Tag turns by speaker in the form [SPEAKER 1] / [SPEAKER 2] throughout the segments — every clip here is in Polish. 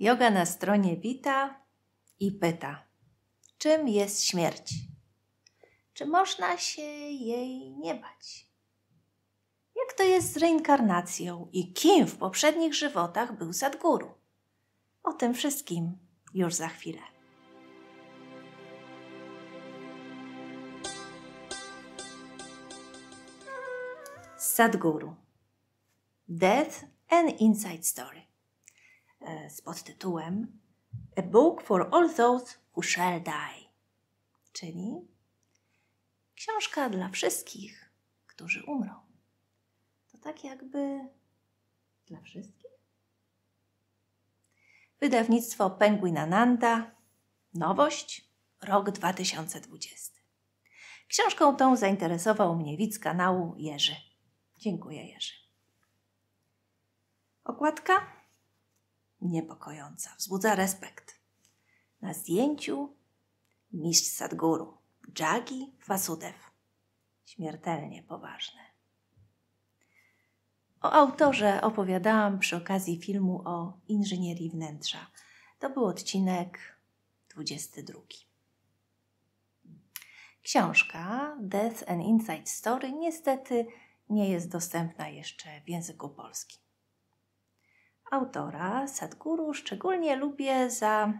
[SPEAKER 1] Yoga na stronie wita i pyta: Czym jest śmierć? Czy można się jej nie bać? Jak to jest z reinkarnacją i kim w poprzednich żywotach był Sadguru? O tym wszystkim już za chwilę. Sadguru Death and Inside Story E, z podtytułem A Book for All Those Who Shall Die, czyli książka dla wszystkich, którzy umrą. To tak jakby dla wszystkich. Wydawnictwo Penguin Nanda, nowość, rok 2020. Książką tą zainteresował mnie widz kanału Jerzy. Dziękuję Jerzy. Okładka niepokojąca, wzbudza respekt. Na zdjęciu mistrz Sadguru, Jagi Vasudev. Śmiertelnie poważny. O autorze opowiadałam przy okazji filmu o inżynierii wnętrza. To był odcinek 22. Książka Death and Inside Story niestety nie jest dostępna jeszcze w języku polskim autora Sadguru, szczególnie lubię za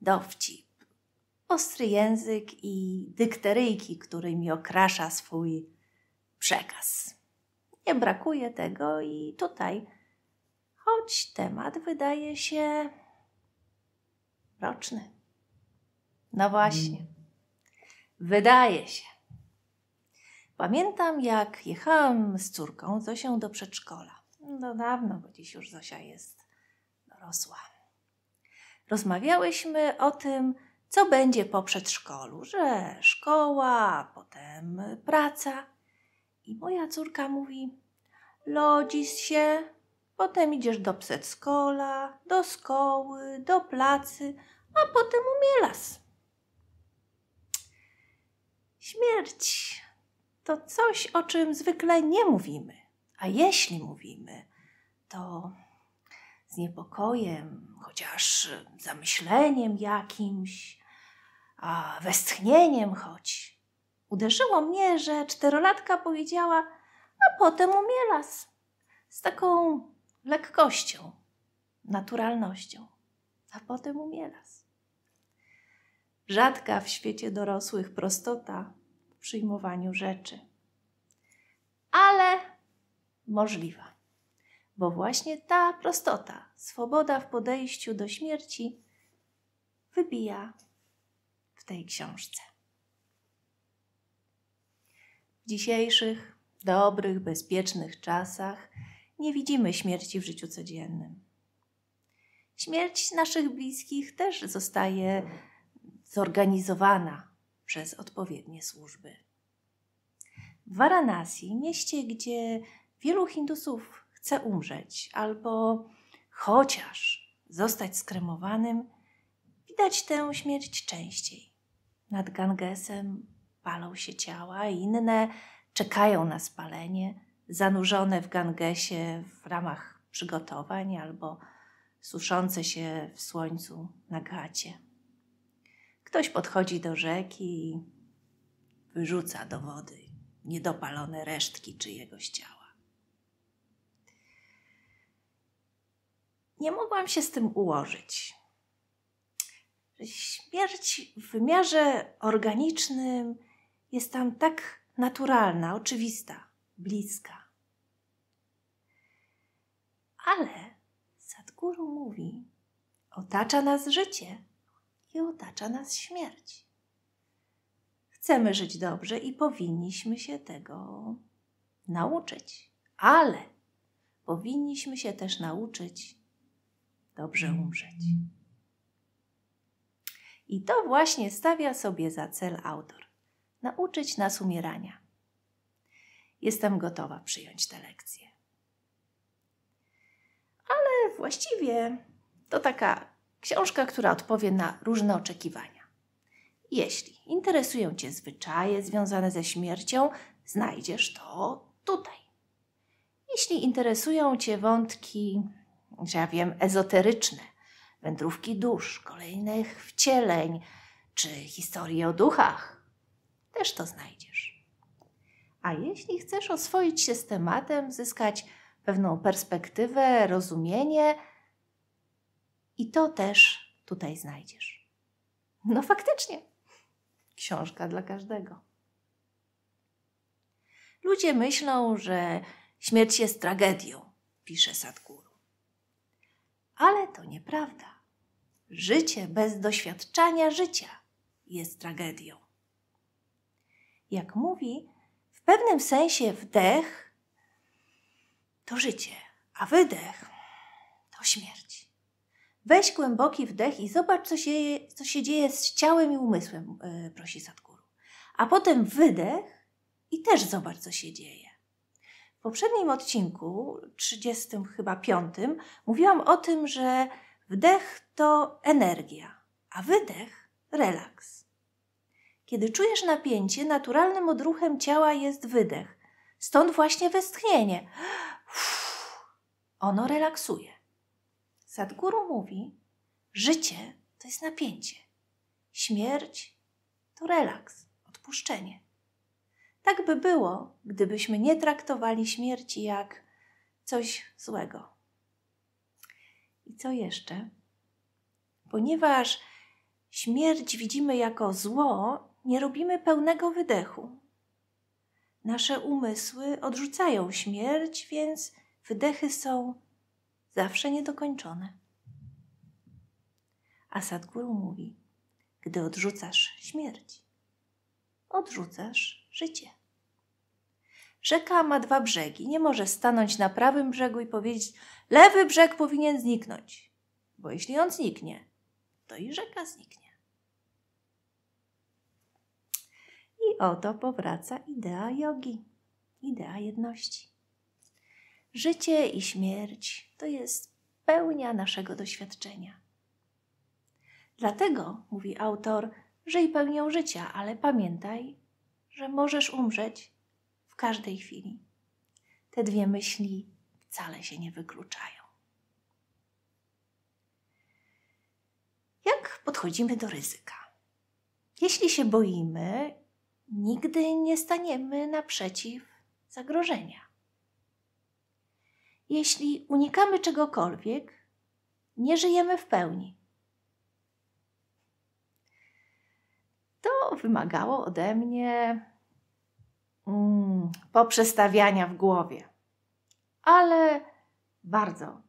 [SPEAKER 1] dowcip, ostry język i dykteryjki, którymi okrasza swój przekaz. Nie brakuje tego i tutaj, choć temat wydaje się roczny. No właśnie, wydaje się. Pamiętam, jak jechałam z córką Zosią do przedszkola. No dawno, bo dziś już Zosia jest dorosła. Rozmawiałyśmy o tym, co będzie po przedszkolu, że szkoła, potem praca. I moja córka mówi: Lodzisz się, potem idziesz do przedszkola, do szkoły, do placy, a potem umielas. Śmierć to coś, o czym zwykle nie mówimy. A jeśli mówimy, to z niepokojem, chociaż zamyśleniem jakimś, a westchnieniem choć. Uderzyło mnie, że czterolatka powiedziała, a potem umielas. Z taką lekkością, naturalnością. A potem umielas. Rzadka w świecie dorosłych prostota w przyjmowaniu rzeczy. Ale możliwa. Bo właśnie ta prostota, swoboda w podejściu do śmierci wybija w tej książce. W dzisiejszych dobrych, bezpiecznych czasach nie widzimy śmierci w życiu codziennym. Śmierć naszych bliskich też zostaje zorganizowana przez odpowiednie służby. W Varanasi, mieście, gdzie Wielu Hindusów chce umrzeć albo chociaż zostać skremowanym. Widać tę śmierć częściej. Nad Gangesem palą się ciała, inne czekają na spalenie, zanurzone w Gangesie w ramach przygotowań albo suszące się w słońcu na gacie. Ktoś podchodzi do rzeki i wyrzuca do wody niedopalone resztki czyjegoś ciała. nie mogłam się z tym ułożyć. Śmierć w wymiarze organicznym jest tam tak naturalna, oczywista, bliska. Ale Sadhguru mówi, otacza nas życie i otacza nas śmierć. Chcemy żyć dobrze i powinniśmy się tego nauczyć, ale powinniśmy się też nauczyć dobrze umrzeć. I to właśnie stawia sobie za cel autor nauczyć nas umierania. Jestem gotowa przyjąć tę lekcję. Ale właściwie to taka książka, która odpowie na różne oczekiwania. Jeśli interesują Cię zwyczaje związane ze śmiercią, znajdziesz to tutaj. Jeśli interesują Cię wątki ja wiem, ezoteryczne, wędrówki dusz, kolejnych wcieleń czy historie o duchach. Też to znajdziesz. A jeśli chcesz oswoić się z tematem, zyskać pewną perspektywę, rozumienie, i to też tutaj znajdziesz. No faktycznie, książka dla każdego. Ludzie myślą, że śmierć jest tragedią, pisze Sadhguru. Ale to nieprawda. Życie bez doświadczania życia jest tragedią. Jak mówi, w pewnym sensie wdech to życie, a wydech to śmierć. Weź głęboki wdech i zobacz, co się, co się dzieje z ciałem i umysłem, e, prosi Sadguru. A potem wydech i też zobacz, co się dzieje. W poprzednim odcinku, 35, chyba piątym mówiłam o tym, że wdech to energia, a wydech relaks. Kiedy czujesz napięcie, naturalnym odruchem ciała jest wydech. Stąd właśnie westchnienie. Ono relaksuje. Sadhguru mówi: Życie to jest napięcie. Śmierć to relaks, odpuszczenie. Tak by było, gdybyśmy nie traktowali śmierci jak coś złego. I co jeszcze? Ponieważ śmierć widzimy jako zło, nie robimy pełnego wydechu. Nasze umysły odrzucają śmierć, więc wydechy są zawsze niedokończone. A Sadhguru mówi: Gdy odrzucasz śmierć, odrzucasz życie. Rzeka ma dwa brzegi. Nie może stanąć na prawym brzegu i powiedzieć: Lewy brzeg powinien zniknąć, bo jeśli on zniknie, to i rzeka zniknie. I oto powraca idea jogi, idea jedności. Życie i śmierć to jest pełnia naszego doświadczenia. Dlatego, mówi autor, żyj pełnią życia, ale pamiętaj, że możesz umrzeć każdej chwili. Te dwie myśli wcale się nie wykluczają. Jak podchodzimy do ryzyka? Jeśli się boimy, nigdy nie staniemy naprzeciw zagrożenia. Jeśli unikamy czegokolwiek, nie żyjemy w pełni. To wymagało ode mnie mm, poprzestawiania w głowie, ale bardzo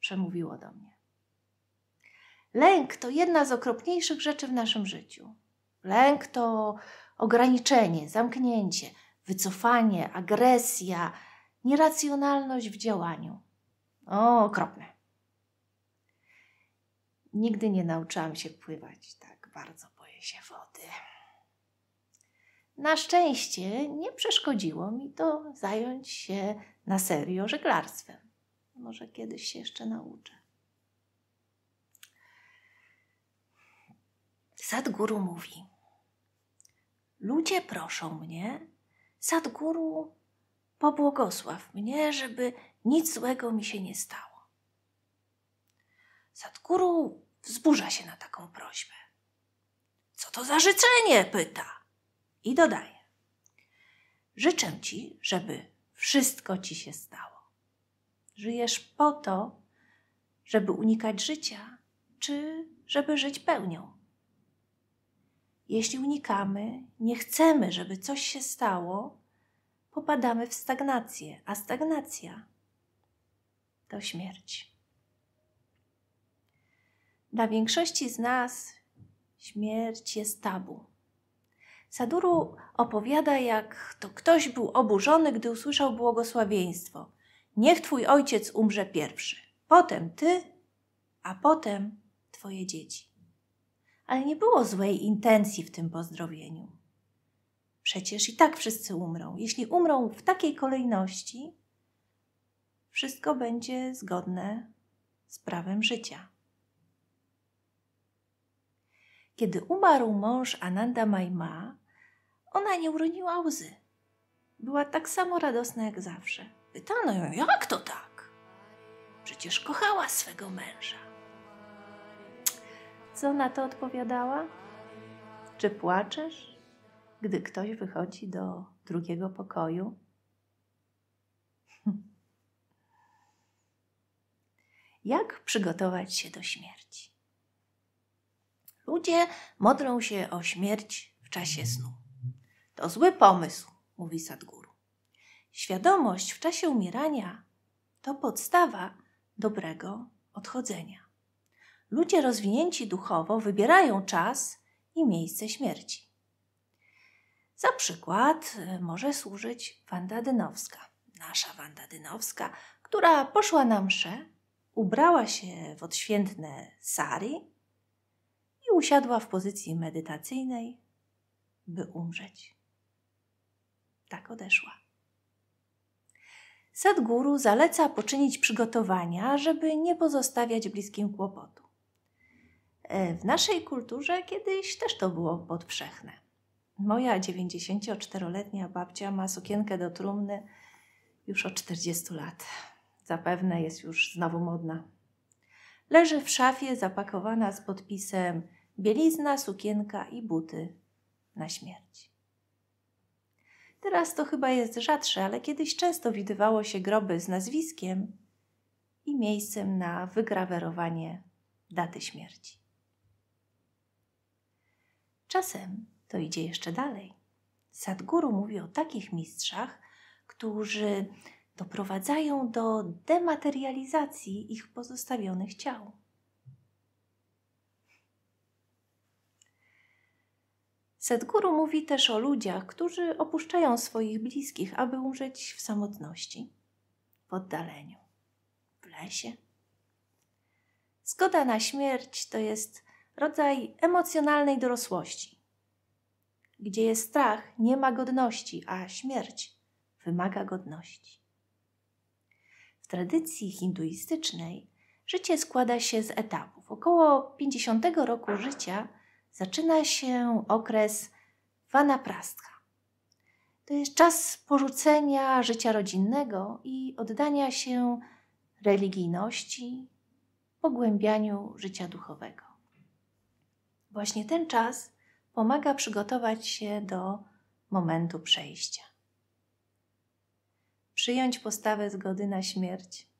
[SPEAKER 1] przemówiło do mnie. Lęk to jedna z okropniejszych rzeczy w naszym życiu. Lęk to ograniczenie, zamknięcie, wycofanie, agresja, nieracjonalność w działaniu. O, okropne. Nigdy nie nauczyłam się pływać, tak bardzo boję się wody. Na szczęście nie przeszkodziło mi to zająć się na serio żeglarstwem. Może kiedyś się jeszcze nauczę. Sadguru mówi: Ludzie proszą mnie, Sadguru, pobłogosław mnie, żeby nic złego mi się nie stało. Sadguru wzburza się na taką prośbę. Co to za życzenie? pyta. I dodaje: Życzę ci, żeby wszystko ci się stało. Żyjesz po to, żeby unikać życia, czy żeby żyć pełnią. Jeśli unikamy, nie chcemy, żeby coś się stało, popadamy w stagnację, a stagnacja to śmierć. Dla większości z nas śmierć jest tabu. Saduru opowiada, jak to ktoś był oburzony, gdy usłyszał błogosławieństwo. Niech twój ojciec umrze pierwszy, potem ty, a potem twoje dzieci. Ale nie było złej intencji w tym pozdrowieniu. Przecież i tak wszyscy umrą. Jeśli umrą w takiej kolejności, wszystko będzie zgodne z prawem życia. Kiedy umarł mąż Ananda Maima, ona nie uroniła łzy. Była tak samo radosna jak zawsze. Pytano ją, jak to tak? Przecież kochała swego męża. Co na to odpowiadała? Czy płaczesz, gdy ktoś wychodzi do drugiego pokoju? Jak przygotować się do śmierci? Ludzie modlą się o śmierć w czasie snu. To zły pomysł, mówi Sadguru. Świadomość w czasie umierania to podstawa dobrego odchodzenia. Ludzie rozwinięci duchowo wybierają czas i miejsce śmierci. Za przykład y, może służyć Wanda Dynowska, nasza Wanda Dynowska, która poszła na mszę, ubrała się w odświętne sari i usiadła w pozycji medytacyjnej, by umrzeć tak odeszła. Sadguru zaleca poczynić przygotowania, żeby nie pozostawiać bliskim kłopotu. E, w naszej kulturze kiedyś też to było powszechne. Moja 94-letnia babcia ma sukienkę do trumny już od 40 lat. Zapewne jest już znowu modna. Leży w szafie zapakowana z podpisem bielizna, sukienka i buty na śmierć. Teraz to chyba jest rzadsze, ale kiedyś często widywało się groby z nazwiskiem i miejscem na wygrawerowanie daty śmierci. Czasem to idzie jeszcze dalej. Sadguru mówi o takich mistrzach, którzy doprowadzają do dematerializacji ich pozostawionych ciał. Sadhguru mówi też o ludziach, którzy opuszczają swoich bliskich, aby umrzeć w samotności, w oddaleniu, w lesie. Zgoda na śmierć to jest rodzaj emocjonalnej dorosłości. Gdzie jest strach, nie ma godności, a śmierć wymaga godności. W tradycji hinduistycznej życie składa się z etapów. Około 50 roku życia zaczyna się okres wanaprastka. To jest czas porzucenia życia rodzinnego i oddania się religijności, pogłębianiu życia duchowego. Właśnie ten czas pomaga przygotować się do momentu przejścia. Przyjąć postawę zgody na śmierć.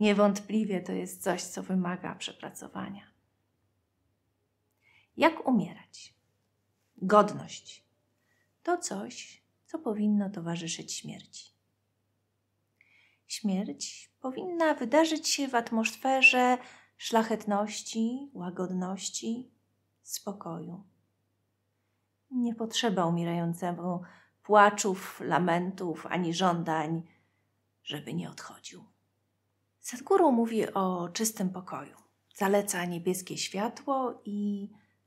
[SPEAKER 1] Niewątpliwie to jest coś, co wymaga przepracowania. Jak umierać? Godność to coś, co powinno towarzyszyć śmierci. Śmierć powinna wydarzyć się w atmosferze szlachetności, łagodności, spokoju. Nie potrzeba umierającemu płaczów, lamentów ani żądań, żeby nie odchodził. Sadhguru mówi o czystym pokoju. Zaleca niebieskie światło i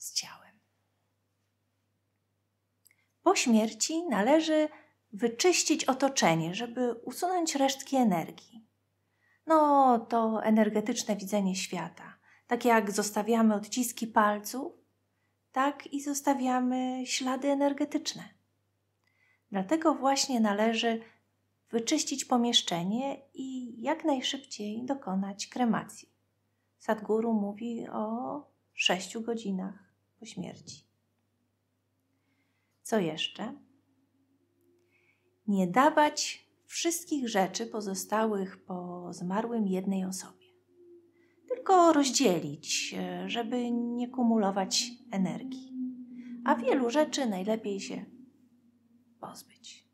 [SPEAKER 1] z ciałem. Po śmierci należy wyczyścić otoczenie, żeby usunąć resztki energii. No, to energetyczne widzenie świata. Tak jak zostawiamy odciski palców, tak i zostawiamy ślady energetyczne. Dlatego właśnie należy wyczyścić pomieszczenie i jak najszybciej dokonać kremacji. Sadguru mówi o sześciu godzinach po śmierci. Co jeszcze? Nie dawać wszystkich rzeczy pozostałych po zmarłym jednej osobie, tylko rozdzielić, e, żeby nie kumulować energii. A wielu rzeczy najlepiej się pozbyć.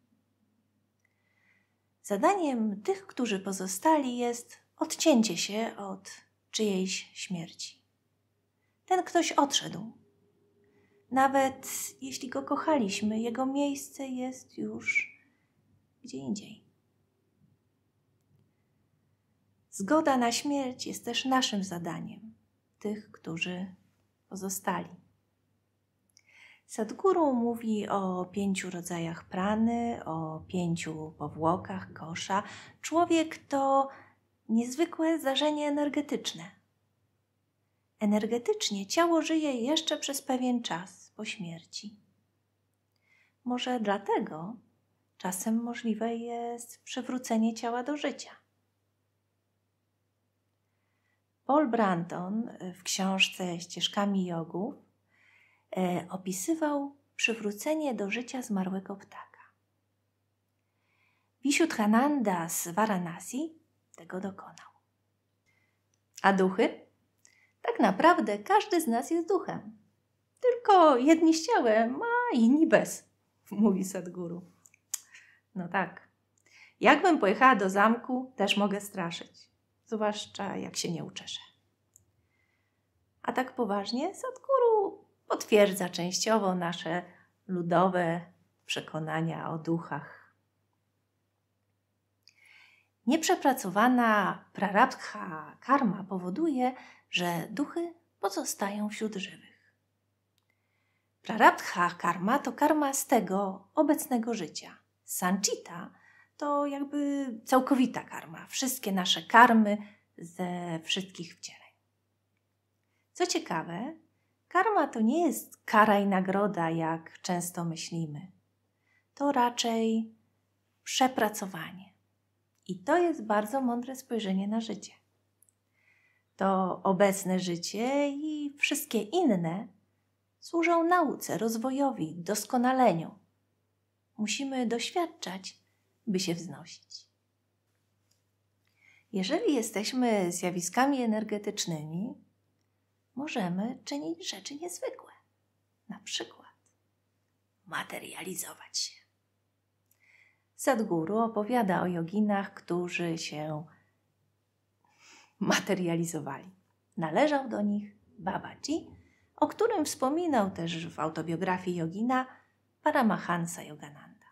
[SPEAKER 1] Zadaniem tych, którzy pozostali, jest odcięcie się od czyjejś śmierci. Ten ktoś odszedł, nawet jeśli go kochaliśmy, jego miejsce jest już gdzie indziej. Zgoda na śmierć jest też naszym zadaniem, tych, którzy pozostali. Sadguru mówi o pięciu rodzajach prany, o pięciu powłokach kosza. Człowiek to niezwykłe zdarzenie energetyczne. Energetycznie ciało żyje jeszcze przez pewien czas po śmierci. Może dlatego czasem możliwe jest przywrócenie ciała do życia. Paul Branton w książce Ścieżkami jogów e, opisywał przywrócenie do życia zmarłego ptaka. Vishuddhananda z Varanasi tego dokonał. A duchy? Tak naprawdę każdy z nas jest duchem. Tylko jedni z ciałem, a inni bez, mówi Sadguru. No tak. Jakbym pojechała do zamku, też mogę straszyć. Zwłaszcza jak się nie uczeszę. A tak poważnie, Sadguru potwierdza częściowo nasze ludowe przekonania o duchach Nieprzepracowana prarabdha karma powoduje, że duchy pozostają wśród żywych. Prarabdha karma to karma z tego obecnego życia. Sanchita to jakby całkowita karma, wszystkie nasze karmy ze wszystkich wcieleń. Co ciekawe, karma to nie jest kara i nagroda, jak często myślimy. To raczej przepracowanie i to jest bardzo mądre spojrzenie na życie. To obecne życie i wszystkie inne służą nauce, rozwojowi, doskonaleniu. Musimy doświadczać, by się wznosić. Jeżeli jesteśmy zjawiskami energetycznymi, możemy czynić rzeczy niezwykłe, na przykład materializować się. Sadhguru opowiada o joginach, którzy się materializowali. Należał do nich Babaji, o którym wspominał też w autobiografii jogina Paramahansa Yogananda.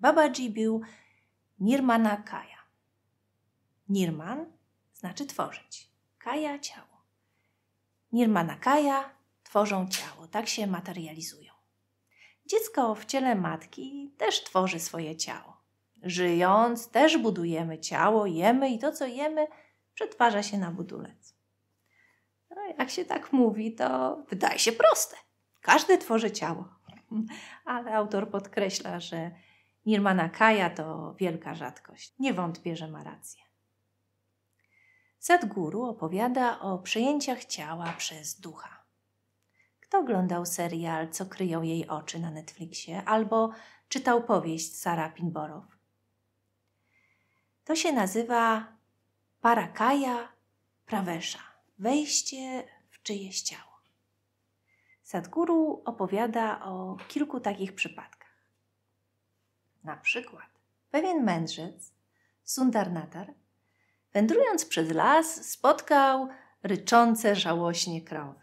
[SPEAKER 1] Babaji był Nirmanakaya. Nirman znaczy tworzyć, kaya ciało. Nirmanakaya tworzą ciało, tak się materializują. Dziecko w ciele matki też tworzy swoje ciało. Żyjąc, też budujemy ciało, jemy i to, co jemy, przetwarza się na budulec. No, jak się tak mówi, to wydaje się proste. Każdy tworzy ciało. Ale autor podkreśla, że Nirmana Kaya to wielka rzadkość. Nie wątpię, że ma rację. Sadguru opowiada o przejęciach ciała przez ducha kto oglądał serial Co kryją jej oczy na Netflixie albo czytał powieść Sara Pinborow. To się nazywa parakaja prawesza, wejście w czyjeś ciało. Sadguru opowiada o kilku takich przypadkach. Na przykład pewien mędrzec, Sundar Natar, wędrując przez las, spotkał ryczące żałośnie krowy.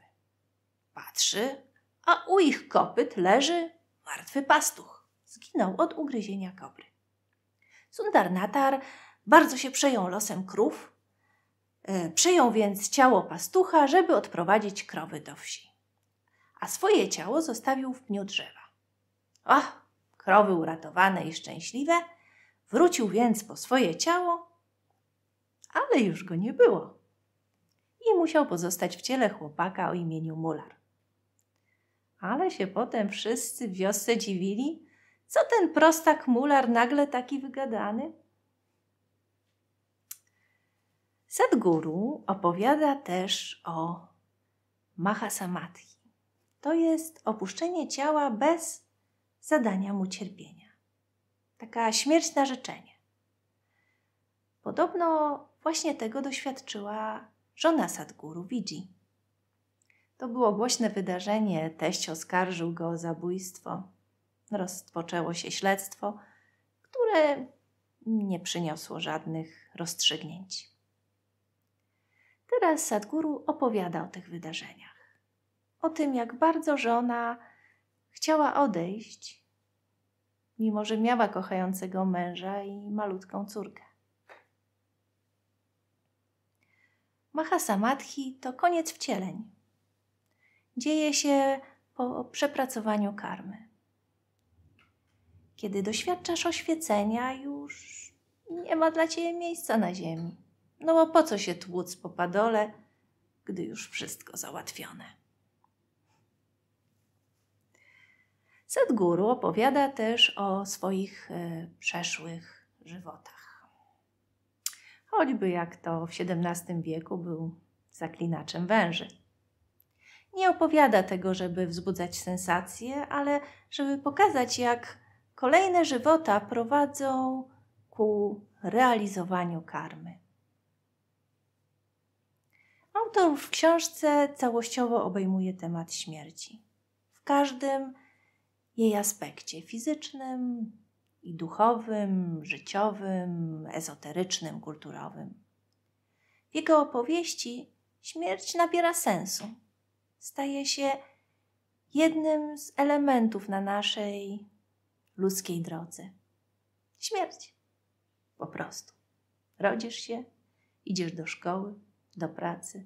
[SPEAKER 1] Patrzy, a u ich kopyt leży martwy pastuch. Zginął od ugryzienia kobry. Sundar Natar bardzo się przejął losem krów, e, przejął więc ciało pastucha, żeby odprowadzić krowy do wsi. A swoje ciało zostawił w pniu drzewa. Ach, krowy uratowane i szczęśliwe, wrócił więc po swoje ciało, ale już go nie było. I musiał pozostać w ciele chłopaka o imieniu Mular. Ale się potem wszyscy w wiosce dziwili, co ten prostak mular nagle taki wygadany. Sadguru opowiada też o mahasamadhi. To jest opuszczenie ciała bez zadania mu cierpienia. Taka śmierć na życzenie. Podobno właśnie tego doświadczyła żona Sadguru Widzi. To było głośne wydarzenie. Teść oskarżył go o zabójstwo. Rozpoczęło się śledztwo, które nie przyniosło żadnych rozstrzygnięć. Teraz Sadguru opowiada o tych wydarzeniach. O tym, jak bardzo żona chciała odejść, mimo że miała kochającego męża i malutką córkę. Mahasamadhi to koniec wcieleń dzieje się po przepracowaniu karmy. Kiedy doświadczasz oświecenia, już nie ma dla ciebie miejsca na ziemi. No bo po co się tłuc po padole, gdy już wszystko załatwione? Sadguru opowiada też o swoich y, przeszłych żywotach. Choćby jak to w XVII wieku był zaklinaczem węży nie opowiada tego, żeby wzbudzać sensację, ale żeby pokazać, jak kolejne żywota prowadzą ku realizowaniu karmy. Autor w książce całościowo obejmuje temat śmierci. W każdym jej aspekcie fizycznym i duchowym, życiowym, ezoterycznym, kulturowym. W jego opowieści śmierć nabiera sensu staje się jednym z elementów na naszej ludzkiej drodze. Śmierć. Po prostu. Rodzisz się, idziesz do szkoły, do pracy,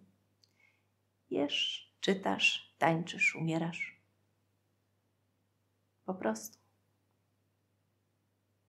[SPEAKER 1] jesz, czytasz, tańczysz, umierasz. Po prostu.